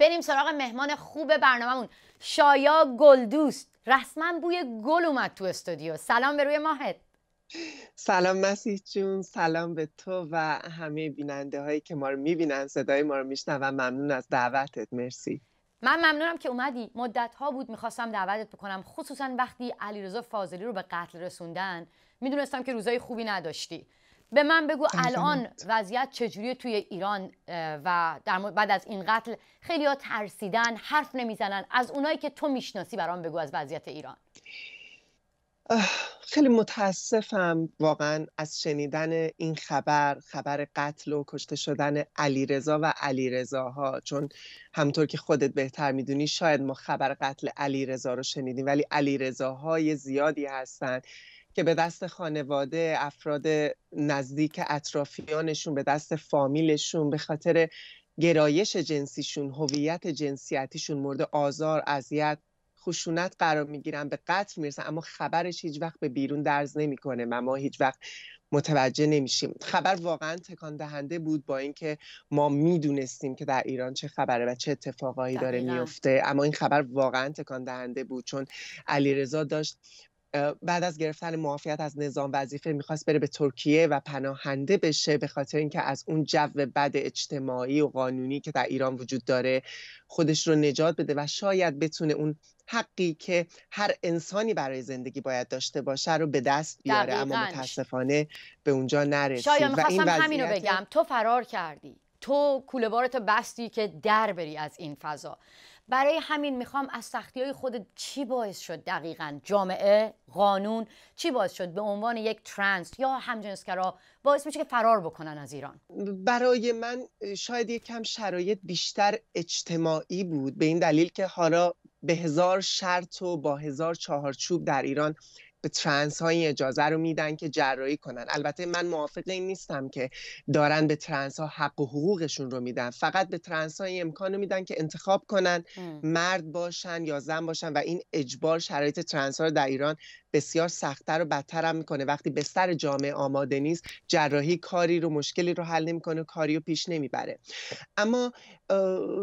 بریم سراغ مهمان خوب برنامهمون شایا گلدوست رسما بوی گل اومد تو استودیو سلام به روی ماهت سلام مسیح جون سلام به تو و همه بیننده هایی که ما رو میبینن صدای ما رو و ممنون از دعوتت مرسی من ممنونم که اومدی مدت ها بود میخواستم دعوتت بکنم خصوصا وقتی علیرضا فاضلی رو به قتل رسوندن میدونستم که روزای خوبی نداشتی به من بگو الان وضعیت چجوریه توی ایران و در بعد از این قتل خیلی ترسیدن حرف نمیزنن از اونایی که تو میشناسی برام بگو از وضعیت ایران خیلی متاسفم واقعا از شنیدن این خبر خبر قتل و کشته شدن علیرضا و علیرضاها چون همطور که خودت بهتر میدونی شاید ما خبر قتل علیرضا رو شنیدیم ولی علیرضاهای زیادی هستن که به دست خانواده افراد نزدیک اطرافیانشون به دست فامیلشون به خاطر گرایش جنسیشون هویت جنسیتیشون مورد آزار اذیت خشونت قرار میگیرن به قتل میرسن اما خبرش هیچ وقت به بیرون درز نمیکنه و ما هیچ وقت متوجه نمیشیم خبر واقعا تکان دهنده بود با اینکه ما میدونستیم که در ایران چه خبره و چه اتفاقایی داره میفته اما این خبر واقعا تکان دهنده بود چون علیرضا داشت بعد از گرفتن معافیت از نظام وظیفه میخواست بره به ترکیه و پناهنده بشه به خاطر اینکه از اون جو بد اجتماعی و قانونی که در ایران وجود داره خودش رو نجات بده و شاید بتونه اون حقی که هر انسانی برای زندگی باید داشته باشه رو به دست بیاره اما متاسفانه به اونجا نرسید شاید میخواستم همین رو بگم تو فرار کردی تو کوله بستی که در بری از این فضا برای همین میخوام از سختی های خودت چی باعث شد دقیقا جامعه قانون چی باعث شد به عنوان یک ترنس یا همجنسگرا باعث میشه که فرار بکنن از ایران برای من شاید یک کم شرایط بیشتر اجتماعی بود به این دلیل که حالا به هزار شرط و با هزار چهارچوب در ایران به ترنس ها این اجازه رو میدن که جراحی کنن البته من موافق این نیستم که دارن به ترنس ها حق و حقوقشون رو میدن فقط به ترنس ها این امکان رو میدن که انتخاب کنن مرد باشن یا زن باشن و این اجبار شرایط ترنس ها رو در ایران بسیار سختتر و بدتر هم میکنه وقتی به سر جامعه آماده نیست جراحی کاری رو مشکلی رو حل نمیکنه کاری رو پیش نمیبره اما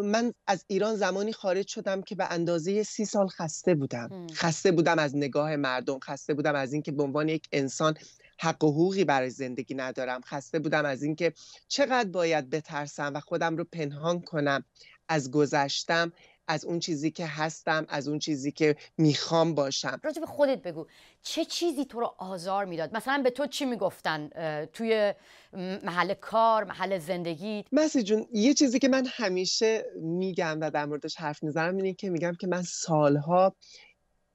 من از ایران زمانی خارج شدم که به اندازه سی سال خسته بودم خسته بودم از نگاه مردم خسته بودم از اینکه به عنوان یک انسان حق و حقوقی برای زندگی ندارم خسته بودم از اینکه چقدر باید بترسم و خودم رو پنهان کنم از گذشتم از اون چیزی که هستم از اون چیزی که میخوام باشم راجع به خودت بگو چه چیزی تو رو آزار میداد مثلا به تو چی میگفتن توی محل کار محل زندگی مسی جون یه چیزی که من همیشه میگم و در موردش حرف میزنم اینه که میگم که من سالها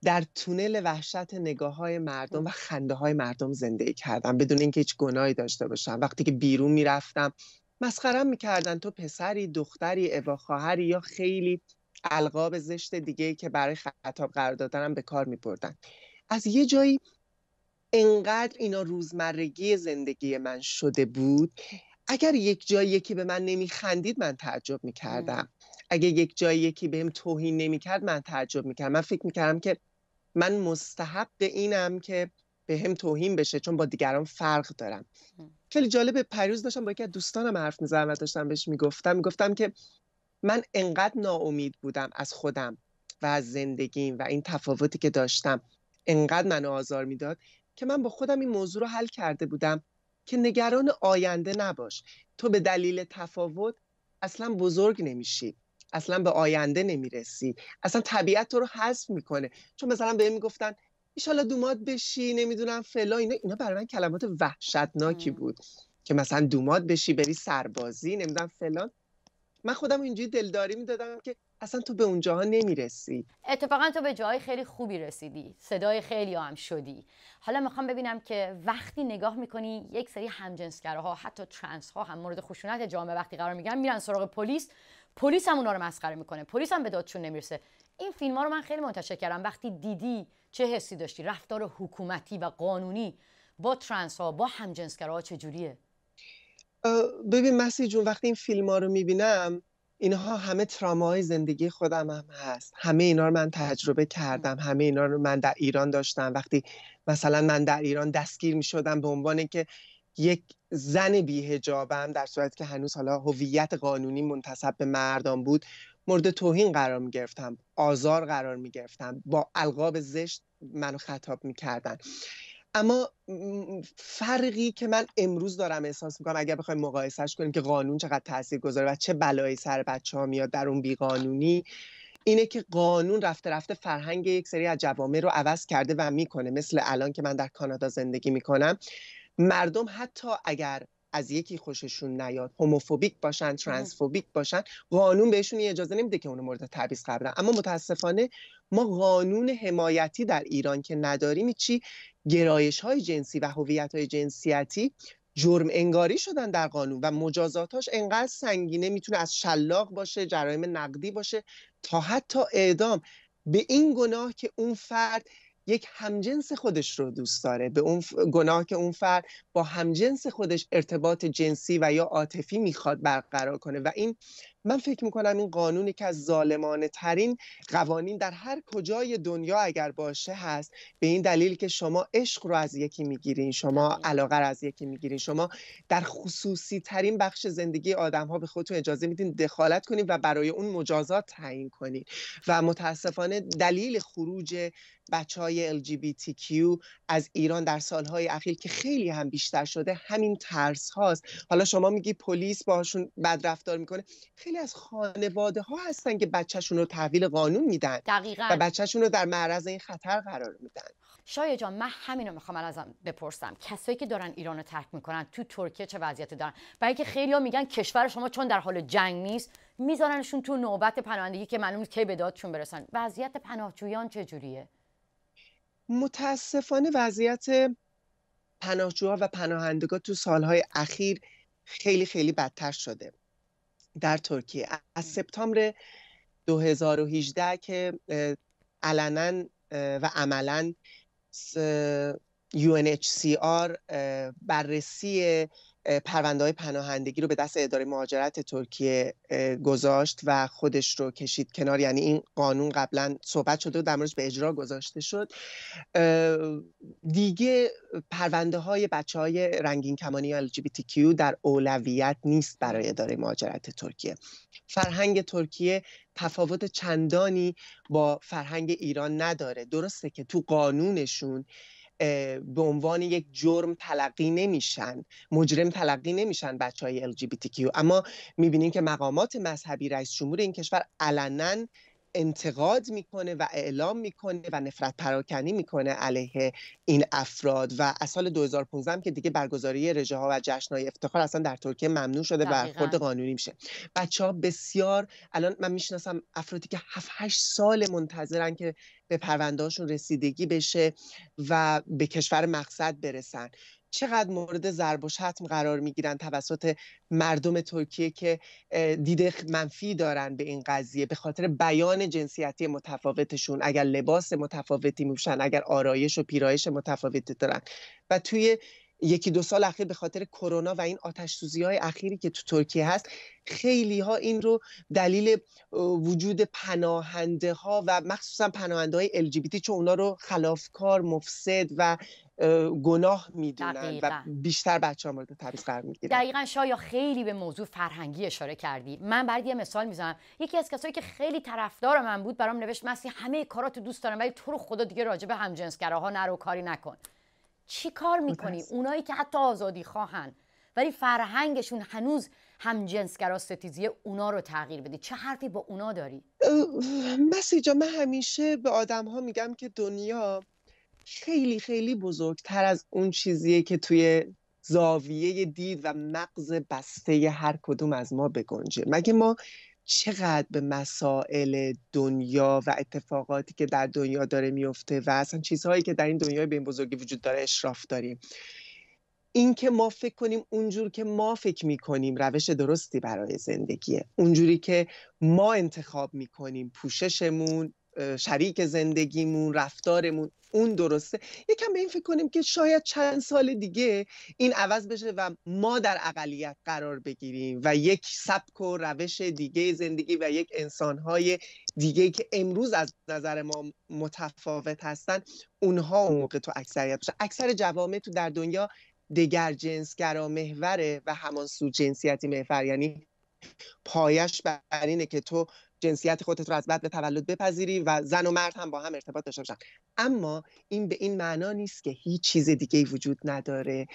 در تونل وحشت نگاه های مردم و خنده های مردم زندگی کردم بدون اینکه هیچ گناهی داشته باشم وقتی که بیرون میرفتم مسخرم میکردن تو پسری دختری اوا خواهری یا خیلی القاب زشت دیگه که برای خطاب قرار دادن به کار می بردن. از یه جایی انقدر اینا روزمرگی زندگی من شده بود اگر یک جایی یکی به من نمیخندید من تعجب میکردم اگر یک جایی یکی بهم توهین نمیکرد من تعجب میکردم من فکر می کردم که من مستحق اینم که به توهین بشه چون با دیگران فرق دارم خیلی جالب پریوز داشتم با یکی از دوستانم حرف میزدم و داشتم بهش میگفتم میگفتم که من انقدر ناامید بودم از خودم و از زندگیم و این تفاوتی که داشتم انقدر منو آزار میداد که من با خودم این موضوع رو حل کرده بودم که نگران آینده نباش تو به دلیل تفاوت اصلا بزرگ نمیشی اصلا به آینده نمیرسی اصلا طبیعت تو رو حذف میکنه چون مثلا بهم میگفتن ایشالا دوماد بشی نمیدونم فلا اینا اینا برای من کلمات وحشتناکی بود که مثلا دوماد بشی بری سربازی نمیدونم فلان من خودم اینجوری دلداری میدادم که اصلا تو به اونجاها نمیرسی اتفاقا تو به جای خیلی خوبی رسیدی صدای خیلی هم شدی حالا میخوام ببینم که وقتی نگاه میکنی یک سری همجنسگراها حتی ترنس ها هم مورد خشونت جامعه وقتی قرار میگن میرن سراغ پلیس پلیس هم اونا رو مسخره میکنه پلیس هم به دادشون نمیرسه این فیلم ها رو من خیلی منتشر کردم وقتی دیدی چه حسی داشتی رفتار حکومتی و قانونی با ترنس ها با همجنسگراها چجوریه ببین مسی جون وقتی این فیلم ها رو میبینم اینها همه ترامای زندگی خودم هم هست همه اینا رو من تجربه کردم همه اینا رو من در ایران داشتم وقتی مثلا من در ایران دستگیر می شدم به عنوان که یک زن بیهجابم در صورت که هنوز حالا هویت قانونی منتصب به مردان بود مورد توهین قرار می گرفتم آزار قرار می گرفتم با القاب زشت منو خطاب می کردن اما فرقی که من امروز دارم احساس میکنم اگر بخوایم مقایسهش کنیم که قانون چقدر تاثیر گذاره و چه بلایی سر بچه ها میاد در اون بیقانونی اینه که قانون رفته رفته فرهنگ یک سری از جوامع رو عوض کرده و میکنه مثل الان که من در کانادا زندگی میکنم مردم حتی اگر از یکی خوششون نیاد هوموفوبیک باشن آره. ترانسفوبیک باشن قانون بهشون اجازه نمیده که اونو مورد تبعیض قرار اما متاسفانه ما قانون حمایتی در ایران که نداریم چی گرایش های جنسی و هویت های جنسیتی جرم انگاری شدن در قانون و مجازاتاش انقدر سنگینه میتونه از شلاق باشه جرایم نقدی باشه تا حتی اعدام به این گناه که اون فرد یک همجنس خودش رو دوست داره به اون گناه که اون فرد با همجنس خودش ارتباط جنسی و یا عاطفی میخواد برقرار کنه و این من فکر میکنم این قانونی که از ظالمانه ترین قوانین در هر کجای دنیا اگر باشه هست به این دلیل که شما عشق رو از یکی میگیرین شما علاقه رو از یکی میگیرین شما در خصوصی ترین بخش زندگی آدم ها به خودتون اجازه میدین دخالت کنین و برای اون مجازات تعیین کنین و متاسفانه دلیل خروج بچه های LGBTQ از ایران در سالهای اخیر که خیلی هم بیشتر شده همین ترس هاست حالا شما میگی پلیس بد رفتار میکنه خیلی از خانواده ها هستن که بچهشون رو تحویل قانون میدن دقیقا. و بچهشون رو در معرض این خطر قرار میدن شاید جان من همین رو میخوام ازم بپرسم کسایی که دارن ایران رو ترک میکنن تو ترکیه چه وضعیتی دارن برای اینکه خیلی ها میگن کشور شما چون در حال جنگ نیست میذارنشون تو نوبت پناهندگی که معلوم کی به دادشون برسن وضعیت پناهجویان چجوریه متاسفانه وضعیت پناهجوها و پناهندگان تو سالهای اخیر خیلی خیلی بدتر شده در ترکیه از سپتامبر 2018 که علنا و عملا UNHCR بررسی پرونده های پناهندگی رو به دست اداره مهاجرت ترکیه گذاشت و خودش رو کشید کنار یعنی این قانون قبلا صحبت شده و در موردش به اجرا گذاشته شد دیگه پرونده های بچه های رنگین کمانی یا LGBTQ در اولویت نیست برای اداره مهاجرت ترکیه فرهنگ ترکیه تفاوت چندانی با فرهنگ ایران نداره درسته که تو قانونشون به عنوان یک جرم تلقی نمیشن مجرم تلقی نمیشن بچه های LGBTQ اما میبینیم که مقامات مذهبی رئیس جمهور این کشور علنا انتقاد میکنه و اعلام میکنه و نفرت پراکنی میکنه علیه این افراد و از سال 2015 که دیگه برگزاری رژه ها و جشنهای افتخار اصلا در ترکیه ممنوع شده و برخورد قانونی میشه بچه ها بسیار الان من میشناسم افرادی که 7 8 سال منتظرن که به پروندهاشون رسیدگی بشه و به کشور مقصد برسن چقدر مورد ضرب و شتم قرار میگیرن توسط مردم ترکیه که دیده منفی دارن به این قضیه به خاطر بیان جنسیتی متفاوتشون اگر لباس متفاوتی میپوشن اگر آرایش و پیرایش متفاوتی دارن و توی یکی دو سال اخیر به خاطر کرونا و این آتش سوزی های اخیری که تو ترکیه هست خیلی ها این رو دلیل وجود پناهنده ها و مخصوصا پناهنده های الژی چون اونا رو خلافکار مفسد و گناه میدونن و بیشتر بچه ها مورد تبعیض قرار میگیرن دقیقا شایا خیلی به موضوع فرهنگی اشاره کردی من برای یه مثال میزنم یکی از کسایی که خیلی طرفدار من بود برام نوشت مسی همه کارات دوست دارم ولی تو رو خدا دیگه راجع به همجنسگراها نرو کاری نکن چی کار میکنی؟ اونایی که حتی آزادی خواهند، ولی فرهنگشون هنوز هم جنس ستیزیه اونا رو تغییر بدی چه حرفی با اونا داری؟ مسیجا من همیشه به آدم ها میگم که دنیا خیلی خیلی بزرگتر از اون چیزیه که توی زاویه دید و مغز بسته هر کدوم از ما بگنجه مگه ما چقدر به مسائل دنیا و اتفاقاتی که در دنیا داره میفته و اصلا چیزهایی که در این دنیای به این بزرگی وجود داره اشراف داریم اینکه ما فکر کنیم اونجور که ما فکر میکنیم روش درستی برای زندگیه اونجوری که ما انتخاب میکنیم پوششمون شریک زندگیمون رفتارمون اون درسته یکم به این فکر کنیم که شاید چند سال دیگه این عوض بشه و ما در اقلیت قرار بگیریم و یک سبک و روش دیگه زندگی و یک انسانهای دیگه که امروز از نظر ما متفاوت هستن اونها اون موقع تو اکثریت بشه اکثر جوامع تو در دنیا دگر جنسگرا محوره و همان سو جنسیتی محور یعنی پایش بر اینه که تو جنسیت خودت رو از به تولد بپذیری و زن و مرد هم با هم ارتباط داشته باشن اما این به این معنا نیست که هیچ چیز دیگه ای وجود نداره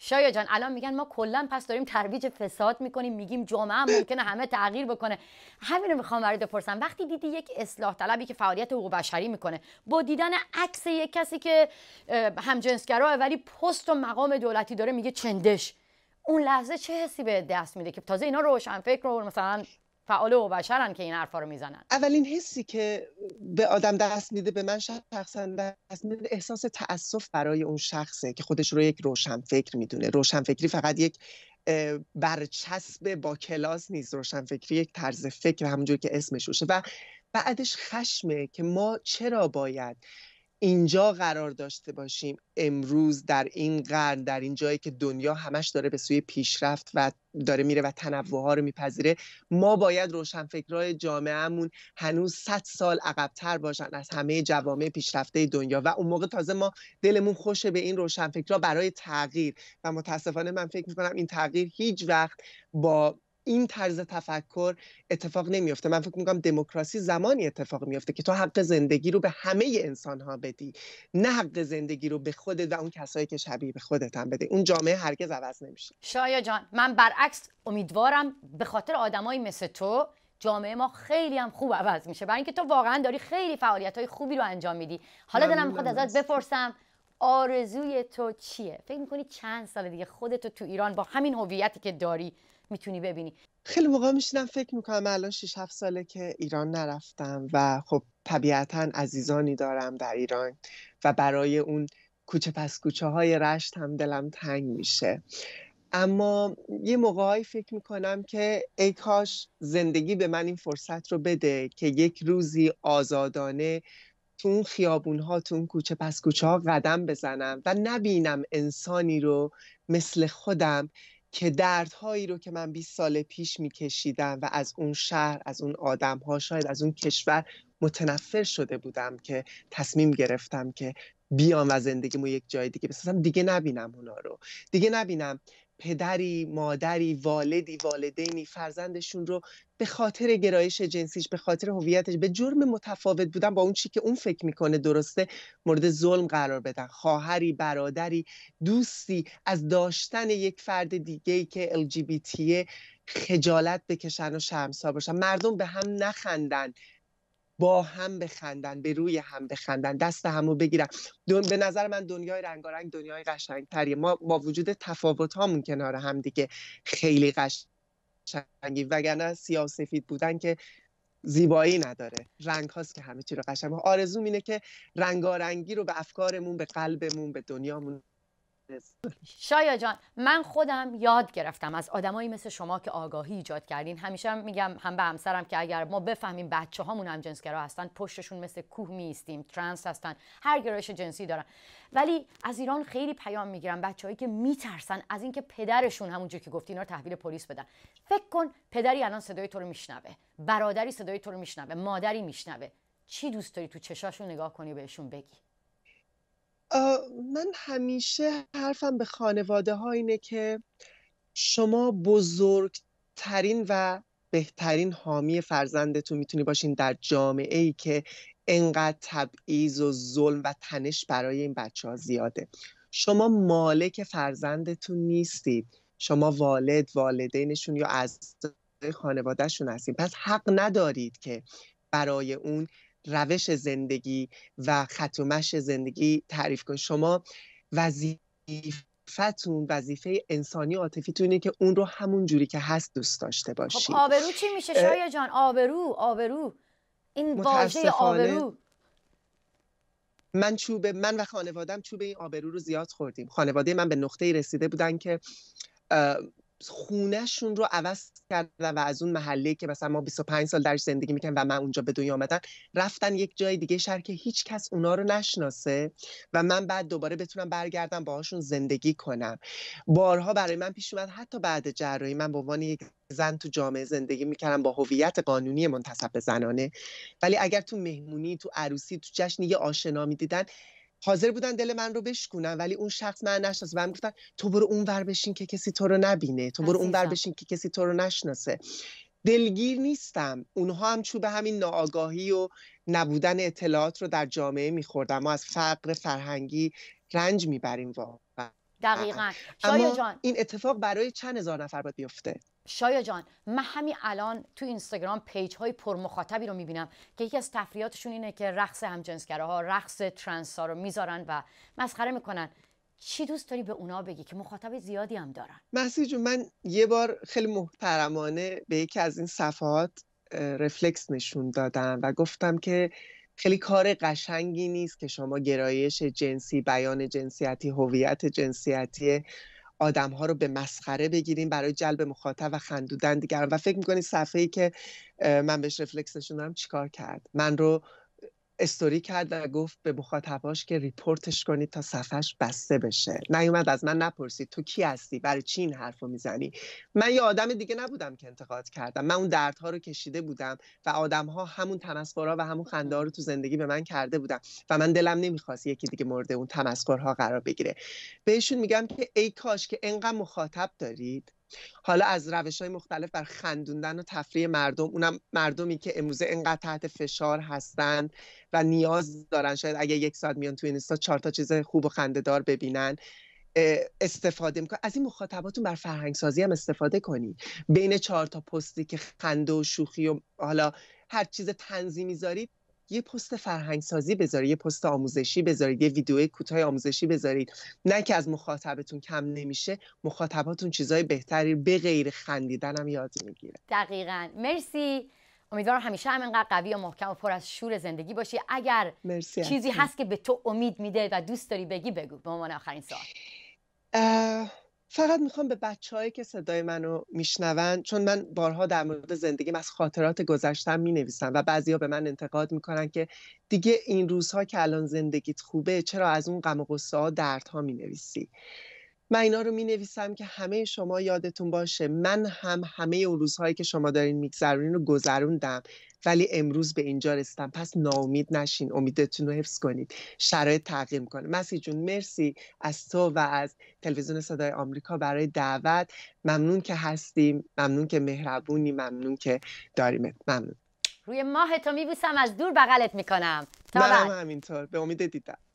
شایا جان الان میگن ما کلا پس داریم ترویج فساد میکنیم میگیم جامعه هم ممکنه همه تغییر بکنه همین رو میخوام برای بپرسم وقتی دیدی یک اصلاح طلبی که فعالیت حقوق بشری میکنه با دیدن عکس یک کسی که هم ولی پست و مقام دولتی داره میگه چندش اون لحظه چه حسی به دست میده که تازه اینا روشن فکر رو مثلا فعال و بشرن که این حرفا رو میزنن اولین حسی که به آدم دست میده به من شخصا دست میده احساس تاسف برای اون شخصه که خودش رو یک روشنفکر میدونه روشنفکری فقط یک برچسب با کلاس نیست روشنفکری یک طرز فکر همونجور که اسمش روشه و بعدش خشمه که ما چرا باید اینجا قرار داشته باشیم امروز در این قرن در این جایی که دنیا همش داره به سوی پیشرفت و داره میره و تنوع ها رو میپذیره ما باید روشنفکرای جامعهمون هنوز 100 سال عقبتر باشن از همه جوامع پیشرفته دنیا و اون موقع تازه ما دلمون خوشه به این روشنفکرها برای تغییر و متاسفانه من فکر میکنم این تغییر هیچ وقت با این طرز تفکر اتفاق نمیفته من فکر میکنم دموکراسی زمانی اتفاق میفته که تو حق زندگی رو به همه انسان ها بدی نه حق زندگی رو به خودت و اون کسایی که شبیه به خودت هم بده اون جامعه هرگز عوض نمیشه شایا جان من برعکس امیدوارم به خاطر آدمایی مثل تو جامعه ما خیلی هم خوب عوض میشه برای اینکه تو واقعا داری خیلی فعالیت های خوبی رو انجام میدی حالا دلم میخواد ازت بپرسم آرزوی تو چیه فکر میکنی چند سال دیگه خودتو تو ایران با همین هویتی که داری میتونی ببینی خیلی موقع میشینم فکر میکنم الان 6 7 ساله که ایران نرفتم و خب طبیعتا عزیزانی دارم در ایران و برای اون کوچه پس کوچه های رشت هم دلم تنگ میشه اما یه موقعی فکر میکنم که ای کاش زندگی به من این فرصت رو بده که یک روزی آزادانه تو اون خیابون تو اون کوچه پس کوچه ها قدم بزنم و نبینم انسانی رو مثل خودم که دردهایی رو که من 20 سال پیش میکشیدم و از اون شهر از اون آدمها شاید از اون کشور متنفر شده بودم که تصمیم گرفتم که بیام و زندگیمو یک جای دیگه بسازم دیگه نبینم اونا رو دیگه نبینم پدری مادری والدی والدینی فرزندشون رو به خاطر گرایش جنسیش به خاطر هویتش به جرم متفاوت بودن با اون چی که اون فکر میکنه درسته مورد ظلم قرار بدن خواهری برادری دوستی از داشتن یک فرد دیگه ای که LGBTیه خجالت بکشن و شرمسار باشن مردم به هم نخندن با هم بخندن به روی هم بخندن دست همو بگیرن به نظر من دنیای رنگارنگ دنیای تریه ما با وجود تفاوت هامون کنار هم دیگه خیلی قشنگی وگرنه سیاسفید بودن که زیبایی نداره رنگ هاست که همه چی رو قشنگ آرزوم اینه که رنگارنگی رو به افکارمون به قلبمون به دنیامون شایا جان من خودم یاد گرفتم از آدمایی مثل شما که آگاهی ایجاد کردین همیشه میگم هم به همسرم که اگر ما بفهمیم بچه هامون هم جنسگرا هستن پشتشون مثل کوه میستیم ترنس هستن هر گرایش جنسی دارن ولی از ایران خیلی پیام میگیرن بچههایی که میترسن از اینکه پدرشون همونجور که گفتی اینا رو تحویل پلیس بدن فکر کن پدری الان صدای تو رو میشنوه برادری صدای تو رو میشنوه مادری میشنوه چی دوست داری تو چشاشون نگاه کنی بهشون بگی من همیشه حرفم به خانواده ها اینه که شما بزرگترین و بهترین حامی فرزندتون میتونی باشین در جامعه ای که انقدر تبعیض و ظلم و تنش برای این بچه ها زیاده شما مالک فرزندتون نیستید شما والد والدینشون یا از خانوادهشون هستید پس حق ندارید که برای اون روش زندگی و ختمش زندگی تعریف کن شما وظیفتون وظیفه انسانی عاطفیتونه اینه که اون رو همون جوری که هست دوست داشته باشید خب آبرو چی میشه شایه جان آبرو آبرو این واژه آبرو من چوب من و خانوادم چوب این آبرو رو زیاد خوردیم خانواده من به نقطه رسیده بودن که خونهشون رو عوض کردن و از اون محله که مثلا ما 25 سال درش زندگی میکنیم و من اونجا به دنیا آمدن رفتن یک جای دیگه شهر که هیچ کس اونا رو نشناسه و من بعد دوباره بتونم برگردم باهاشون زندگی کنم بارها برای من پیش اومد حتی بعد جراحی من به عنوان یک زن تو جامعه زندگی میکردم با هویت قانونی منتصب به زنانه ولی اگر تو مهمونی تو عروسی تو جشن یه آشنا میدیدن حاضر بودن دل من رو بشکونن ولی اون شخص من نشناسه و من گفتن تو برو اونور بشین که کسی تو رو نبینه تو برو ور بشین که کسی تو رو نشناسه دلگیر نیستم اونها هم چوب همین ناآگاهی و نبودن اطلاعات رو در جامعه میخوردم ما از فقر فرهنگی رنج میبریم واقعا دقیقا اما این اتفاق برای چند هزار نفر باید بیفته شایا جان من همین الان تو اینستاگرام پیج های پر مخاطبی رو میبینم که یکی از تفریحاتشون اینه که رقص ها رقص ترنس ها رو میذارن و مسخره میکنن چی دوست داری به اونا بگی که مخاطب زیادی هم دارن محسی جون من یه بار خیلی محترمانه به یکی از این صفحات رفلکس نشون دادم و گفتم که خیلی کار قشنگی نیست که شما گرایش جنسی بیان جنسیتی هویت جنسیتی آدم ها رو به مسخره بگیریم برای جلب مخاطب و خندودن دیگران و فکر میکنید صفحه ای که من بهش رفلکس دارم چیکار کرد من رو استوری کرد و گفت به مخاطباش که ریپورتش کنید تا صفحش بسته بشه نیومد از من نپرسید تو کی هستی برای چی این حرفو میزنی من یه آدم دیگه نبودم که انتقاد کردم من اون دردها رو کشیده بودم و آدمها همون تمسخرها و همون خنده رو تو زندگی به من کرده بودم و من دلم نمیخواست یکی دیگه مورد اون تمسخرها قرار بگیره بهشون میگم که ای کاش که انقدر مخاطب دارید حالا از روش های مختلف بر خندوندن و تفریح مردم اونم مردمی که امروزه اینقدر تحت فشار هستن و نیاز دارن شاید اگه یک ساعت میان توی اینستا چهار تا چیز خوب و خندهدار ببینن استفاده میکنی از این مخاطباتون بر فرهنگ سازی هم استفاده کنی بین چهار تا پستی که خنده و شوخی و حالا هر چیز تنظیمی زارید یه پست فرهنگ سازی بذارید یه پست آموزشی بذارید یه ویدیو کوتاه آموزشی بذارید نه که از مخاطبتون کم نمیشه مخاطباتون چیزای بهتری به غیر خندیدن هم یاد میگیره دقیقا مرسی امیدوارم همیشه هم قوی و محکم و پر از شور زندگی باشی اگر مرسی چیزی هست که به تو امید میده و دوست داری بگی بگو به عنوان آخرین سوال فقط میخوام به هایی که صدای منو میشنون چون من بارها در مورد زندگیم از خاطرات گذشتم مینویسم و بعضیا به من انتقاد میکنن که دیگه این روزها که الان زندگیت خوبه چرا از اون غم و غصه ها دردها مینویسی من اینا رو می نویسم که همه شما یادتون باشه من هم همه اون روزهایی که شما دارین میگذرونین رو گذروندم ولی امروز به اینجا رسیدم پس ناامید نشین امیدتون رو حفظ کنید شرایط تغییر میکنه مسی جون مرسی از تو و از تلویزیون صدای آمریکا برای دعوت ممنون که هستیم ممنون که مهربونی ممنون که داریم ممنون روی ماه تو از دور بغلت میکنم تا همینطور به امید دیدم